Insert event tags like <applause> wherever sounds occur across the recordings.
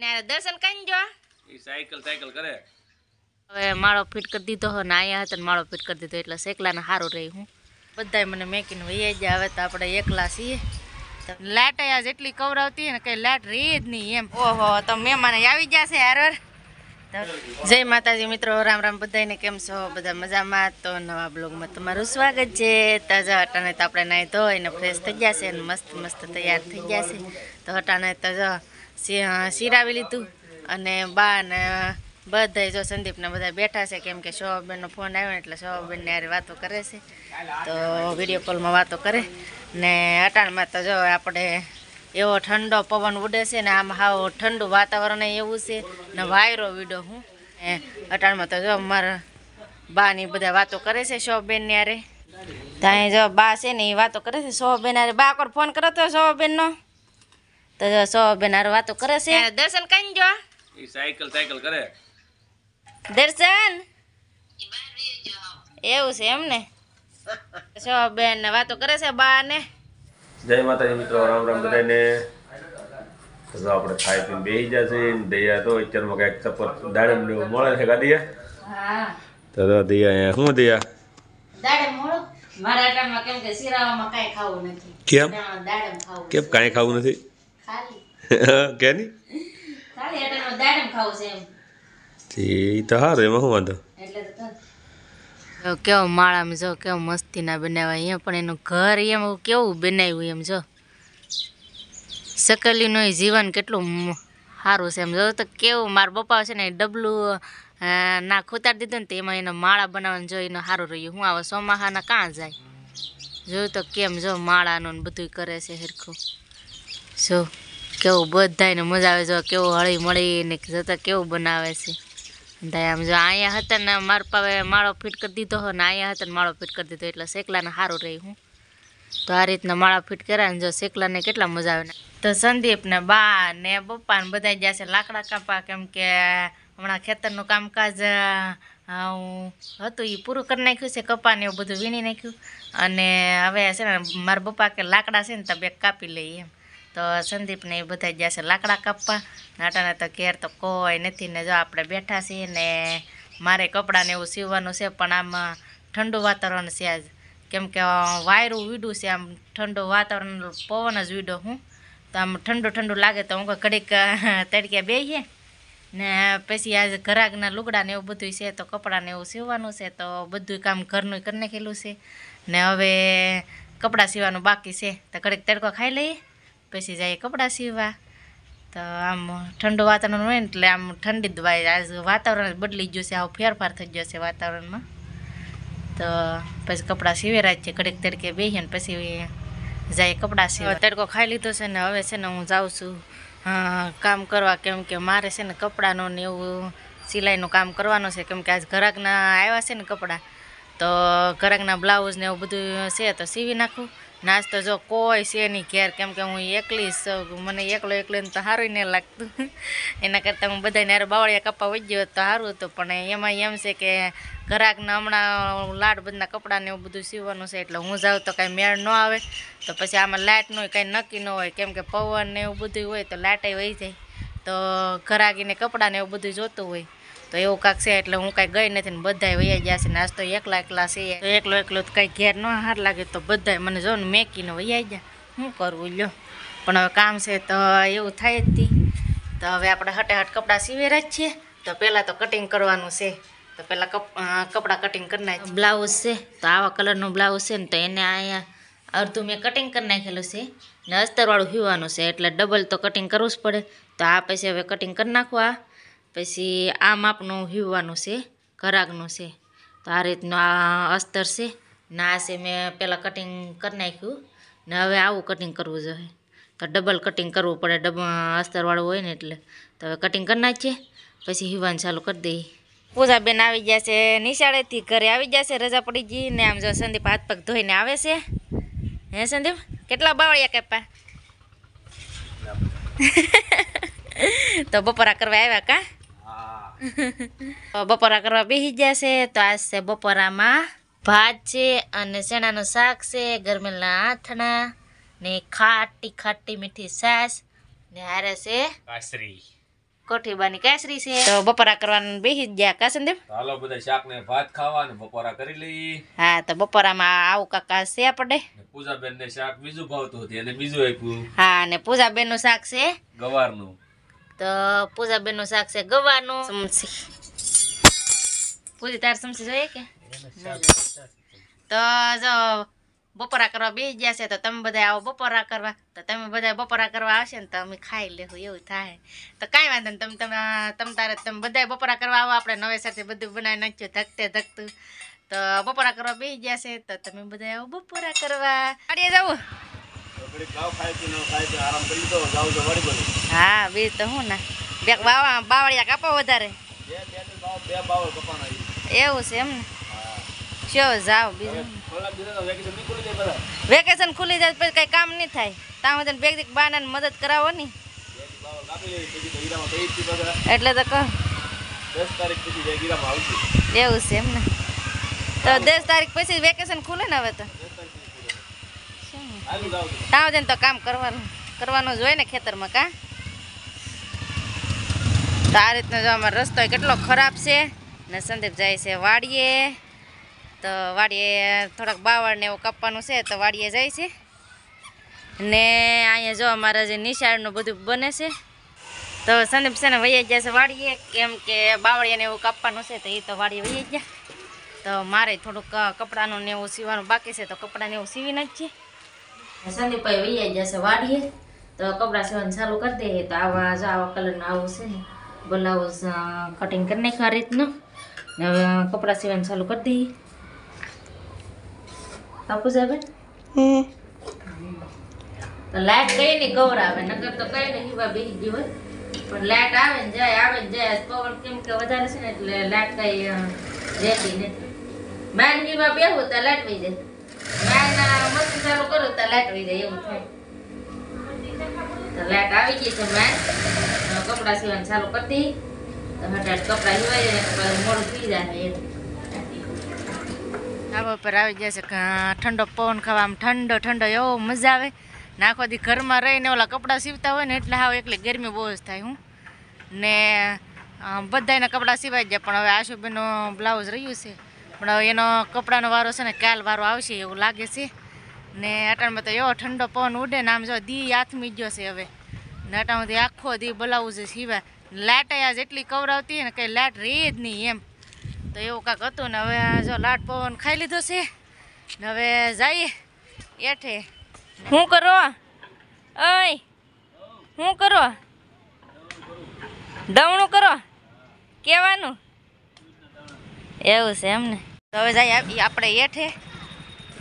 ને દર્શન કરી જો એ સાયકલ સાયકલ કરે હવે માળો ફિટ કરી દીધો હો ને આયા હતા માળો ફિટ કરી દીધો એટલે એકલાને સારું રહી હું બધાય મને મેકીને વૈયા જ આવે તો આપણે એકલા છીએ લાટ આજ એટલી કવરાવતી ને કઈ લાટ રહી જ નહીં એમ ઓહો તો મહેમાન આવી ગયા જશે હારર જય માતાજી મિત્રો રામ રામ બધાને કેમ છો બધા મજામાં તો નવા બ્લોગમાં તમારું સ્વાગત છે તાજા હટાને તો આપણે નાહી ધોઈને ફ્રેશ થઈ ગયા છે અને મસ્ત મસ્ત તૈયાર થઈ ગયા છે તો હટાને તાજા સિરાવી લીધું અને બા ને બધા જો સંદીપને બધા બેઠા છે કેમ કે શોભાબેનનો ફોન આવ્યો એટલે શોભાબેનની હારે વાતો કરે છે તો વિડીયો કોલમાં વાતો કરે ને અટાણમાં તો જો આપણે એવો ઠંડો પવન ઉડે છે ને આમ હાવ ઠંડુ વાતાવરણ એવું છે ને વાયરો વિડો હું એ અટાણમાં તો જો મારા બાની બધા વાતો કરે છે શોભાબેનની હારે ત્યાં જો બા છે ને એ વાતો કરે છે શોભાબેન હારે બા કોર ફોન કરો તો શોભાબેનનો તો સો બેન હારો વાતો કરે છે દર્શન કઈ જો સાયકલ સાયકલ કરે દર્શન એવું છે એમ ને સો બેન ને વાતો કરે છે બા ને જય માતાજી મિત્રો રામ રામ બધાને તો આપણે ખાઈ પીને બેસી જશે દૈયા તો અત્યારમાં કાંઈક ચપર દાડમ મળે છે કાઢીએ હા તો દયા શું દયા દાડમ મળો મારા કેમ કે શિરાવામાં કાંઈ ખાવું નથી કેમ દાડમ ખાવું કેમ કાંઈ ખાવું નથી કેની એ તો સારું એમાં જીવન કેટલું સારું છે એમ જો તો કેવું મારા પપ્પા છે ને ડબલું ના ખોતાડી દીધું ને એમાં એનો માળા બનાવવાનું જો એનું સારું રહ્યું હું આવે સોમાહાના કાં જાય જોયું તો કેમ જો માળા માળાનું બધું કરે છે હરખું જો કેવું બધાને મજા આવે જો કેવું હળી મળીને જતા કેવું બનાવે છે આમ જો અહીંયા હતા ને મારા પાવે માળો ફિટ કરી દીધો હો ને અહીંયા હતા ને માળો ફિટ કરી દીધો એટલે શેકલાને સારું રહી હું તો આ રીતના માળા ફિટ કર્યા ને જો શેકલાને કેટલા મજા આવે ને તો સંદીપને બા ને પપ્પા ને બધા ગયા છે લાકડા કાપા કેમ કે હમણાં ખેતરનું કામકાજ હું હતું એ પૂરું કરી નાખ્યું છે કપાને એવું બધું વીણી નાખ્યું અને હવે છે ને મારા પપ્પા કે લાકડા છે ને તો બે કાપી લઈએ એમ તો સંદીપને એ બધા ગયા છે લાકડા કાપવા નાટાના તો ઘેર તો કોઈ નથી ને જો આપણે બેઠા છીએ ને મારે કપડાને એવું સીવવાનું છે પણ આમ ઠંડુ વાતાવરણ છે આજ કેમકે વાયરું વીડું છે આમ ઠંડુ વાતાવરણ પવન જ વીડો હું તો આમ ઠંડુ ઠંડુ લાગે તો હું ઘડીક તડકે બેહીએ ને પછી આજ ઘરાકના લુગડાને એવું બધું છે તો કપડાને એવું સીવવાનું છે તો બધું કામ ઘરનું કરી નાખેલું છે ને હવે કપડાં સીવવાનું બાકી છે તો ઘડીક તડકો ખાઈ લઈએ પછી જઈએ કપડાં સીવવા તો આમ ઠંડુ વાતાવરણ હોય ને એટલે આમ ઠંડી જ આજ વાતાવરણ બદલી ગયું છે આવું ફેરફાર થઈ ગયો છે વાતાવરણમાં તો પછી કપડાં સીવેરા છે કડીક તડકે બેસીએ ને પછી જાય કપડાં સીવા તડકો ખાઈ લીધો છે ને હવે છે ને હું જાઉં છું કામ કરવા કેમ કે મારે છે ને કપડાનું ને એવું સિલાઈનું કામ કરવાનું છે કેમ કે આજ ઘરાકના આવ્યા છે ને કપડાં તો ઘરાકના બ્લાઉઝ ને એવું બધું છે તો સીવી નાખું નાસ્તો જો કોઈ છે નહીં ઘેર કેમ કે હું એકલી છું મને એકલો એકલો તો સારું નહીં લાગતું <laughs> એના કરતાં હું બધાને હારે બાવળિયા કપા વજ્યો તો સારું હતું પણ એમાં એમ છે કે ઘરાકના હમણાં લાડ બધાના કપડાને એવું બધું સીવવાનું છે એટલે હું જાઉં તો કાંઈ મેળ ન આવે તો પછી આમાં લાઇટ ન હોય કાંઈ નક્કી ન હોય કેમ કે પવન ને એવું બધું હોય તો લાઇટે વહી જાય તો ઘરાકીને કપડાને એવું બધું જોતું હોય તો એવું કાંક છે એટલે હું કાંઈ ગઈ નથી ને બધાય વૈયા ગયા છે નાસ્તો એકલા એકલા છે તો એકલો એકલો તો કાંઈ ઘેર ન હાર લાગે તો બધાય મને જો ને મેકીને વૈયા ગયા શું કરવું લ્યો પણ હવે કામ છે તો એવું થાય જ હતી તો હવે આપણે હટે હટ કપડાં સીવેરા જ છીએ તો પહેલાં તો કટિંગ કરવાનું છે તો પહેલાં કપ કપડાં કટિંગ કરી નાખ બ્લાઉઝ છે તો આવા કલરનું બ્લાઉઝ છે ને તો એને અહીંયા અડધું મેં કટિંગ કરી નાખેલું છે ને અસ્તરવાળું હીવાનું છે એટલે ડબલ તો કટિંગ કરવું જ પડે તો આ પછી હવે કટિંગ કરી નાખવા પછી આ માપનું હીવવાનું છે ઘરાકનું છે તો આ રીતનું આ અસ્તર છે ને આ છે મેં પહેલાં કટિંગ કરી નાખ્યું ને હવે આવું કટિંગ કરવું જોઈએ તો ડબલ કટિંગ કરવું પડે ડબ અસ્તરવાળું હોય ને એટલે તો હવે કટિંગ કરી નાખીએ પછી હીવાનું ચાલુ કરી દઈએ પૂજાબેન આવી ગયા છે નિશાળેથી ઘરે આવી ગયા છે રજા પડી ગઈ ને આમ જો સંદીપ હાથ પગ ધોઈને આવે છે હે સંદીપ કેટલા બાવળિયા કેપા <laughs> તો બપોરા કરવા આવ્યા કાં <laughs> બપોરા કરવા બેસી ગયા છે તો આજ છે બપોરામાં ભાત છે અને ચણાનું શાક છે ગરમેલના આથણા ને ખાટી ખાટી મીઠી સાસ ને હારે છે કોઠીબાની કેસરી છે તો બપોરા કરવાનું બેસી ગયા કાસનદેવ હાલો બધા શાક ને ભાત ખાવા ને બપોરા કરી લઈ હા તો બપોરામાં આવું કાકા છે આપણે પૂજાબેન ને શાક બીજું ભાવતું હતું એને બીજું આપ્યું હા ને પૂજાબેન નું શાક છે ગવારનું તો પૂજાબેનનું શાક છે ગવાનું ચમચી પૂરી તાર ચમચી જોઈએ કે તો જો બપોરા કરવા બે ગયા છે તો તમે બધા આવો બપોરા કરવા તો તમે બધા બપોરા કરવા આવશે ને તો અમે ખાઈ લેવું એવું થાય તો કાંઈ વાંધો ને તમે તમે તમે તારે તમે બધા બપોરા કરવા આવો આપણે નવેસરથી બધું બનાવી નાખ્યું ધકતે ધકતું તો બપોરા કરવા બે ગયા છે તો તમે બધા આવો બપોરા કરવા અડીએ જવું હા બીજ તો હું ને બે બાવા બાવળિયા કાપો વધારે એવું છે એમ ને ચો જાઓ વેકેશન ખુલી જાય પછી કઈ કામ નહીં થાય ત્યાં બધા બેગ દીક બાના મદદ કરાવો ની એટલે તો કહો એવું છે એમને તો દસ તારીખ પછી વેકેશન ખુલે ને હવે તો તાવ જઈને તો કામ કરવાનું કરવાનું જ હોય ને ખેતરમાં કા તો આ રીતનો જો અમારો રસ્તો કેટલો ખરાબ છે ને સંદીપ જાય છે વાડીએ તો વાડીએ થોડાક બાવળ ને એવું કાપવાનું છે તો વાડીએ જાય છે ને અહીંયા જો અમારા જે નિશાળનું બધું બને છે તો સંદીપ છે ને વૈયા ગયા છે વાડીએ કેમ કે બાવળિયાને એવું કાપવાનું છે તો એ તો વાડીએ વૈયા ગયા તો મારે થોડુંક કપડાનું ને એવું સીવાનું બાકી છે તો કપડાને એવું સીવી નાખીએ સંદીપભાઈ વૈયા જશે વાડીએ તો કપડાં સેવાનું ચાલુ કરી દઈએ તો આવા જો આવા કલરનું આવું છે બ્લાઉઝ કટિંગ કરી નાખ્યું આ રીતનું હવે કપડાં સેવાનું ચાલુ કરી દઈએ આપું સાહેબ તો લાઇટ કઈ નહીં આવે નગર તો કઈ નહીં હિવા બે ગયું હોય પણ લાઇટ આવે ને જાય આવે ને જાય પવન કેમ કે વધારે છે ને એટલે લાઇટ કઈ રહેતી નથી મારી હિવા બેહું તો લાઇટ વહી જાય ચાલુ કરું તો લાઇટ જાય એવું થાય લાઇટ આવી ગઈ છે બહાર કપડાં સીવવાનું ચાલુ કરતી તો હટાડ કપડાં સીવાય મોડું પી જાય ધાબા પર આવી ગયા છે ઠંડો પવન ખાવા આમ ઠંડો ઠંડો એવો મજા આવે ને આખો દી ઘરમાં રહીને ઓલા કપડાં સીવતા હોય ને એટલે હાવ એટલે ગરમી બહુ જ થાય હું ને બધાના કપડાં સિવાય ગયા પણ હવે આશુબેનનો બ્લાઉઝ રહ્યું છે પણ હવે એનો કપડાનો વારો છે ને કાલ વારો આવશે એવું લાગે છે ને અટાણમાં તો એવો ઠંડો પવન ઉડે ને આમ જો દી હાથમી ગયો છે હવે ને અટાણમાંથી આખો દી બોલાવું છે સિવાય લાટ આજ એટલી કવરાવતી ને કંઈ લાટ રહી જ નહીં એમ તો એવું કાંક હતું ને હવે આ જો લાટ પવન ખાઈ લીધો છે ને હવે જઈએ એઠે શું કરો અય શું કરો દવણું કરો કહેવાનું એવું છે એમને હવે જાય આપણે એઠે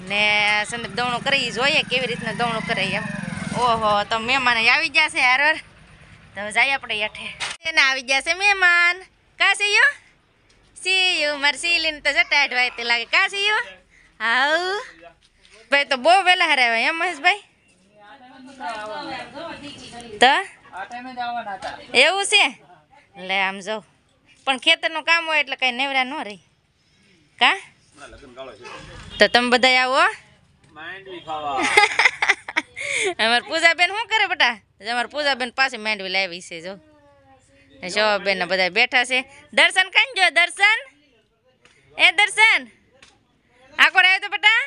ને સંદીપ દવણું કરી જોઈએ કેવી રીતના દવણું કરે એમ ઓહો તો મહેમાન આવી ગયા છે હારવાર તો જાય આપણે યાઠે એને આવી ગયા છે મહેમાન કા છે યુ સી યુ મારે સીલીને તો જટા અઢવાય તે લાગે કા છે હાઉ ભાઈ તો બહુ વહેલા હારે હરાવ્યા એમ મહેશભાઈ તો એવું છે લે આમ જાઉં પણ ખેતરનું કામ હોય એટલે કંઈ નેવરા ન રહી કા તો તમે બધા આવો <laughs> અમાર પૂજાબેન શું કરે બટા અમાર પૂજાબેન પાસે માંડવી લાવી છે જો જો બધા બેઠા છે દર્શન કાંઈ જો દર્શન એ દર્શન આકોર આવ્યો તો બટા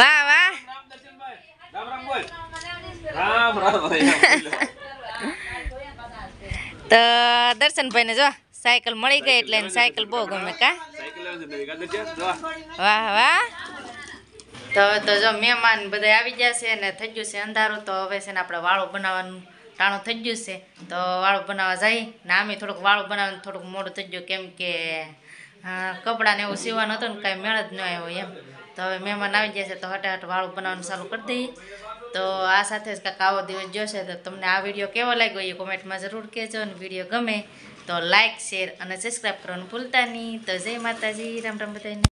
વાહ વાહ તો દર્શનભાઈને જો સાયકલ મળી ગઈ એટલે સાયકલ બહુ ગમે કા વાહ વાહ તો હવે તો જો મહેમાન બધા આવી ગયા છે ને થઈ ગયું છે અંધારું તો હવે છે ને આપણે વાળો બનાવવાનું ટાણું થઈ ગયું છે તો વાળું બનાવવા જઈ ને આમે થોડુંક વાળું બનાવવાનું થોડુંક મોડું થઈ ગયું કેમ કે કપડાને એવું સીવાનું હતું ને કાંઈ મેળ જ ન આવ્યો એમ તો હવે મહેમાન આવી ગયા છે તો હટે હટ વાળું બનાવવાનું ચાલુ કરી દઈએ તો આ સાથે જ કાંઈક આવો દિવસ જોશે તો તમને આ વિડીયો કેવો લાગ્યો એ કોમેન્ટમાં જરૂર કહેજો અને વિડીયો ગમે તો લાઇક શેર અને સબસ્ક્રાઈબ કરવાનું ભૂલતા નહીં તો જય માતાજી રામ રામ બધાને